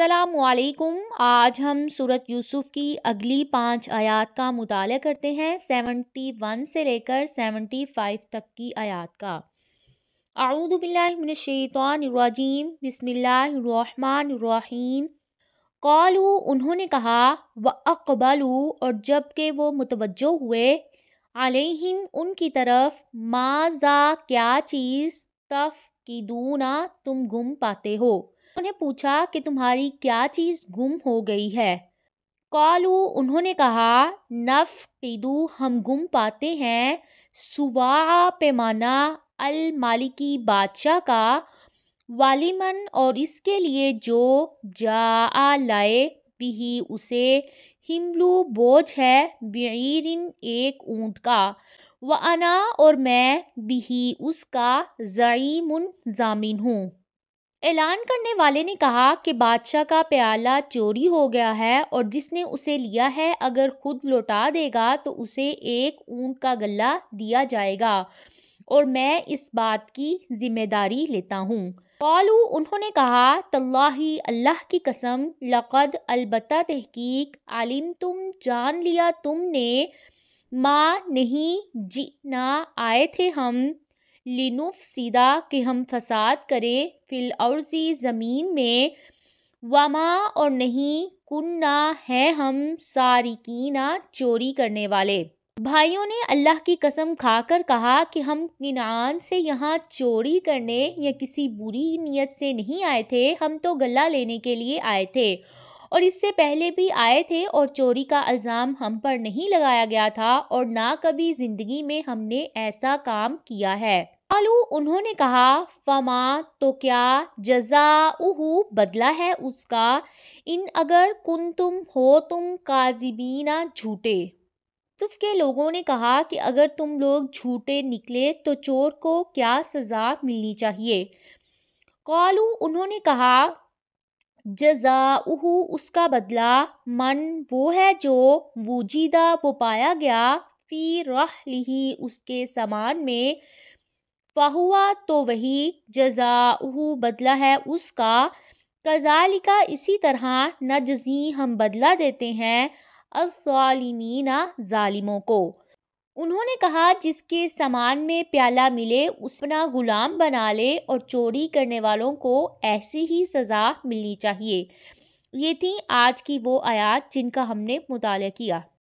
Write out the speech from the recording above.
असलकुम आज हम सूरत यूसुफ़ की अगली पांच आयात का मुताल करते हैं सेवेंटी वन से लेकर सेवेंटी फाइव तक की आयात का आऊदबिल्लाशैतवानरजीम बसमिल्लाम कौलू उन्होंने कहा व अकबलू और जबकि वो मुतवजो हुए अलहिम उनकी तरफ माजा क्या चीज़ तफ की दूना तुम गुम पाते हो उन्हें पूछा कि तुम्हारी क्या चीज़ गुम हो गई है कॉलू उन्होंने कहा नफ़ कीदू हम गुम पाते हैं सुवा पैमाना अल मालिकी बादशाह का वालिमन और इसके लिए जो जा लाए भी उसे हिमलू बोझ है बीरिन एक ऊंट का व अना और मैं भी उसका ज़ईमुन जामिन हूँ ऐलान करने वाले ने कहा कि बादशाह का प्याला चोरी हो गया है और जिसने उसे लिया है अगर खुद लौटा देगा तो उसे एक ऊंट का गला दिया जाएगा और मैं इस बात की जिम्मेदारी लेता हूँ कॉलू उन्होंने कहा तल्लाही अल्लाह की कसम लक़द अलबत् तहकीक आलिम तुम जान लिया तुमने माँ नहीं जी ना आए थे हम लिनुफ़ सीधा कि हम फसाद करें फ़िल अर्ज़ी ज़मीन में वमा और नहीं कुन्ना है हम सारिकीना चोरी करने वाले भाइयों ने अल्लाह की कसम खाकर कहा कि हम किनान से यहाँ चोरी करने या किसी बुरी नीयत से नहीं आए थे हम तो गला लेने के लिए आए थे और इससे पहले भी आए थे और चोरी का अल्ज़ाम हम पर नहीं लगाया गया था और ना कभी ज़िंदगी में हमने ऐसा काम किया है कालू उन्होंने कहा फमा तो क्या जजा उहू बदला है उसका इन अगर कुन तुम हो तुम काजिबीना झूठे सुफ़ के लोगों ने कहा कि अगर तुम लोग झूठे निकले तो चोर को क्या सज़ा मिलनी चाहिए कालू उन्होंने कहा जजा उहू उसका बदला मन वो है जो वजीदा वो पाया गया फिर रह लिही उसके सामान में फ़ाहुआ तो वही जजाऊ बदला है उसका कजालिका इसी तरह नजजी हम बदला देते हैं अलिमीना ालिमों को उन्होंने कहा जिसके सामान में प्याला मिले उस अपना गुलाम बना ले और चोरी करने वालों को ऐसी ही सज़ा मिलनी चाहिए ये थी आज की वो आयात जिनका हमने मुताल किया